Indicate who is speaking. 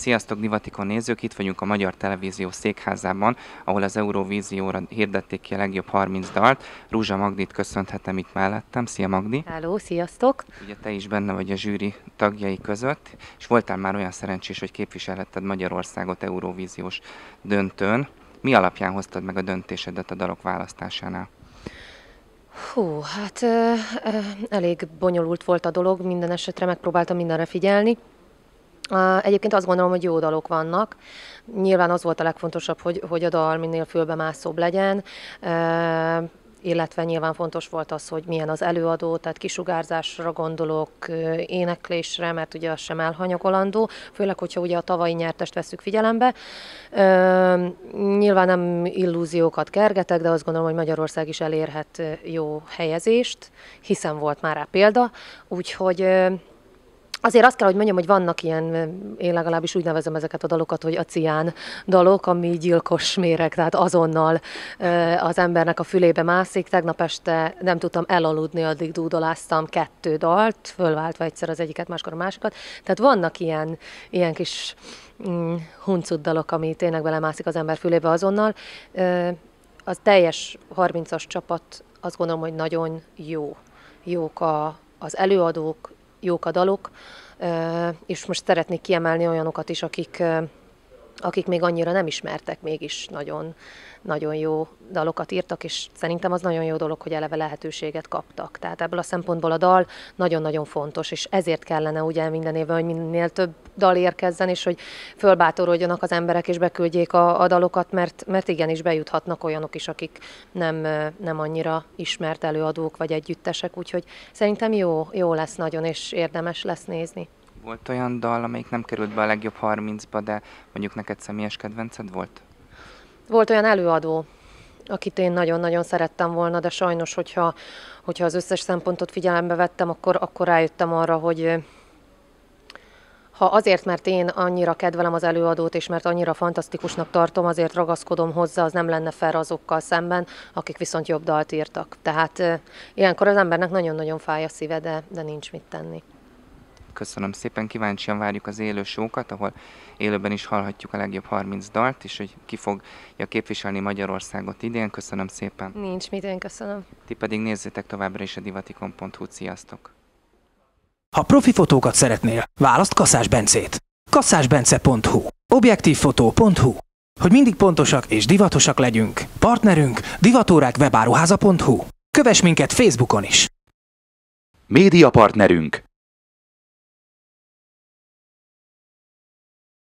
Speaker 1: Sziasztok, Divatikon nézők! Itt vagyunk a Magyar Televízió székházában, ahol az Euróvízióra hirdették ki a legjobb 30 dalt. Rúzsa Magdit köszönhetem itt mellettem. Szia Magdi!
Speaker 2: Háló, sziasztok! Ugye
Speaker 1: te is benne vagy a zsűri tagjai között, és voltál már olyan szerencsés, hogy képviselhetted Magyarországot Euróvíziós döntőn. Mi alapján hoztad meg a döntésedet a dalok választásánál?
Speaker 2: Hú, hát ö, ö, elég bonyolult volt a dolog, minden esetre megpróbáltam mindenre figyelni. Egyébként azt gondolom, hogy jó dalok vannak. Nyilván az volt a legfontosabb, hogy, hogy a dal minél mászóbb legyen illetve nyilván fontos volt az, hogy milyen az előadó, tehát kisugárzásra gondolok, éneklésre, mert ugye az sem elhanyagolandó, főleg, hogyha ugye a tavalyi nyertest veszük figyelembe. Nyilván nem illúziókat kergetek, de azt gondolom, hogy Magyarország is elérhet jó helyezést, hiszen volt már rá példa, úgyhogy Azért azt kell, hogy mondjam, hogy vannak ilyen, én legalábbis úgy nevezem ezeket a dalokat, hogy a cián dalok, ami gyilkos méreg, tehát azonnal az embernek a fülébe mászik. Tegnap este nem tudtam elaludni, addig dúdoláztam kettő dalt, fölváltva egyszer az egyiket, máskor a másikat. Tehát vannak ilyen, ilyen kis mm, huncut dalok, ami tényleg belemászik az ember fülébe azonnal. Az teljes 30-as csapat azt gondolom, hogy nagyon jó. Jók a, az előadók, jók a dalok, és most szeretnék kiemelni olyanokat is, akik akik még annyira nem ismertek, mégis nagyon, nagyon jó dalokat írtak, és szerintem az nagyon jó dolog, hogy eleve lehetőséget kaptak. Tehát ebből a szempontból a dal nagyon-nagyon fontos, és ezért kellene ugye minden évben, hogy minél több dal érkezzen, és hogy fölbátorodjanak az emberek, és beküldjék a, a dalokat, mert, mert igenis bejuthatnak olyanok is, akik nem, nem annyira ismert előadók vagy együttesek, úgyhogy szerintem jó, jó lesz nagyon, és érdemes lesz nézni.
Speaker 1: Volt olyan dal, amelyik nem került be a legjobb 30-ba, de mondjuk neked személyes kedvenced volt?
Speaker 2: Volt olyan előadó, akit én nagyon-nagyon szerettem volna, de sajnos, hogyha, hogyha az összes szempontot figyelembe vettem, akkor, akkor rájöttem arra, hogy ha azért, mert én annyira kedvelem az előadót, és mert annyira fantasztikusnak tartom, azért ragaszkodom hozzá, az nem lenne fel azokkal szemben, akik viszont jobb dalt írtak. Tehát ilyenkor az embernek nagyon-nagyon fáj a szíve, de, de nincs mit tenni.
Speaker 1: Köszönöm szépen, kíváncsian várjuk az élő sókat, ahol élőben is hallhatjuk a legjobb 30 dalt, és hogy ki fogja képviselni Magyarországot idén. Köszönöm szépen.
Speaker 2: Nincs mit, én köszönöm.
Speaker 1: Ti pedig nézzétek továbbra is a divatikon.hu. Sziasztok! Ha profi fotókat szeretnél, választ Kaszás Bencét. kasszásbence.hu objektívfotó.hu Hogy mindig pontosak és divatosak legyünk, partnerünk
Speaker 2: divatórák webáruháza.hu Kövess minket Facebookon is! Média partnerünk